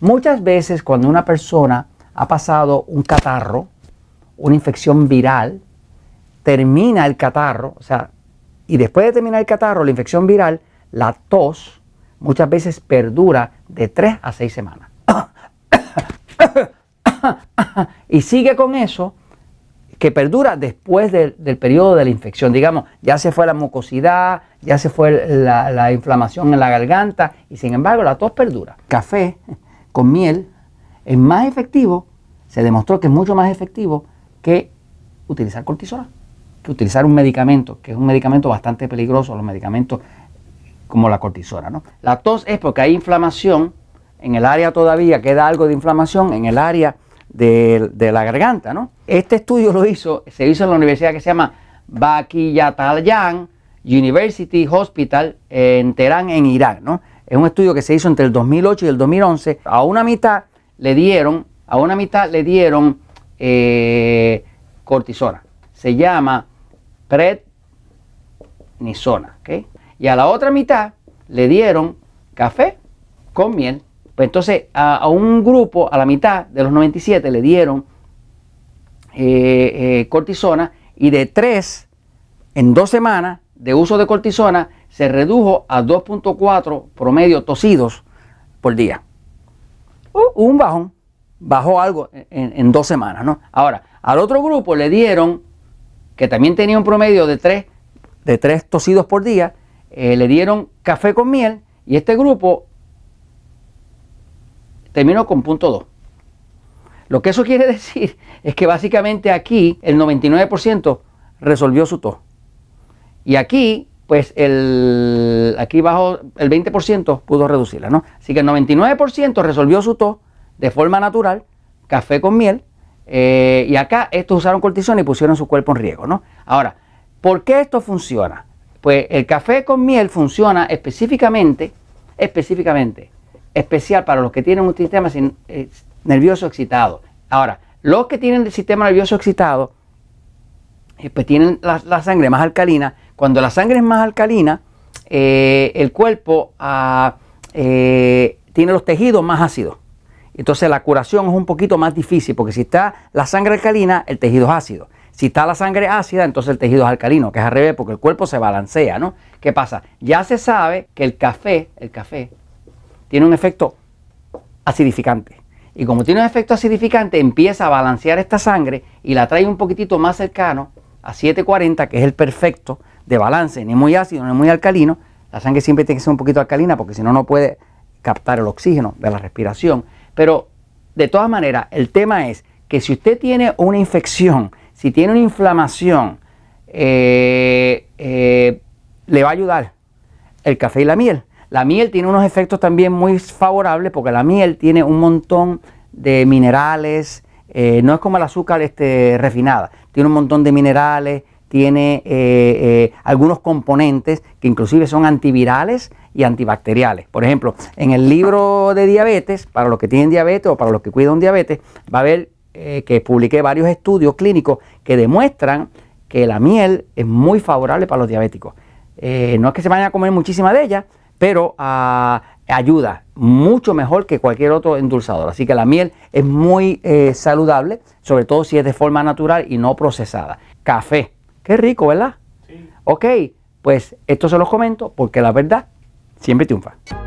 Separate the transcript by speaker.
Speaker 1: Muchas veces cuando una persona ha pasado un catarro, una infección viral, termina el catarro, o sea, y después de terminar el catarro, la infección viral, la tos muchas veces perdura de 3 a 6 semanas. y sigue con eso que perdura después del, periodo de la infección. Digamos, ya se fue la mucosidad, ya se fue la, la inflamación en la garganta y sin embargo la tos perdura. Café con miel es más efectivo, se demostró que es mucho más efectivo que utilizar cortisona, que utilizar un medicamento, que es un medicamento bastante peligroso, los medicamentos como la cortisona. ¿no? La tos es porque hay inflamación, en el área todavía queda algo de inflamación, en el área de, la garganta. ¿no? Este estudio lo hizo, se hizo en la universidad que se llama Yatalyan University Hospital en Teherán, en Irak ¿no? es un estudio que se hizo entre el 2008 y el 2011, a una mitad le dieron, a una mitad le dieron eh, cortisona. Se llama prednisona. Y a la otra mitad le dieron café con miel. Pues entonces a, un grupo, a la mitad de los 97, le dieron eh, eh, cortisona y de tres en dos semanas de uso de cortisona se redujo a 2.4 promedio tosidos por día. Uh. un bajón, bajó algo en, dos semanas, ¿no? Ahora, al otro grupo le dieron, que también tenía un promedio de 3, de 3 tosidos por día, eh, le dieron café con miel y este grupo terminó con punto 2. Lo que eso quiere decir es que básicamente aquí el 99% resolvió su tos. Y aquí, pues el, aquí bajo el 20% pudo reducirla, ¿no? Así que el 99% resolvió su tos de forma natural, café con miel, eh, y acá estos usaron cortisona y pusieron su cuerpo en riego ¿no? Ahora, ¿por qué esto funciona? Pues el café con miel funciona específicamente, específicamente, especial para los que tienen un sistema eh, nervioso excitado. Ahora, los que tienen el sistema nervioso excitado eh, pues tienen la, sangre más alcalina. Cuando la sangre es más alcalina, eh, el cuerpo ah, eh, tiene los tejidos más ácidos. Entonces la curación es un poquito más difícil, porque si está la sangre alcalina, el tejido es ácido. Si está la sangre ácida, entonces el tejido es alcalino, que es al revés, porque el cuerpo se balancea, ¿no? ¿Qué pasa? Ya se sabe que el café, el café, tiene un efecto acidificante. Y como tiene un efecto acidificante, empieza a balancear esta sangre y la trae un poquitito más cercano a 740, que es el perfecto de balance, ni muy ácido ni muy alcalino, la sangre siempre tiene que ser un poquito alcalina porque si no, no puede captar el oxígeno de la respiración. Pero de todas maneras, el tema es que si usted tiene una infección, si tiene una inflamación, eh, eh, le va a ayudar el café y la miel. La miel tiene unos efectos también muy favorables porque la miel tiene un montón de minerales, eh, no es como el azúcar este, refinada, tiene un montón de minerales, tiene eh, eh, algunos componentes que inclusive son antivirales y antibacteriales. Por ejemplo, en el libro de diabetes, para los que tienen diabetes o para los que cuidan diabetes, va a haber que publiqué varios estudios clínicos que demuestran que la miel es muy favorable para los diabéticos. no es que se vayan a comer muchísima de ella, pero a. Ah, ayuda mucho mejor que cualquier otro endulzador. Así que la miel es muy eh, saludable, sobre todo si es de forma natural y no procesada. Café, qué rico, ¿verdad? Sí. Ok, pues esto se los comento porque la verdad siempre triunfa.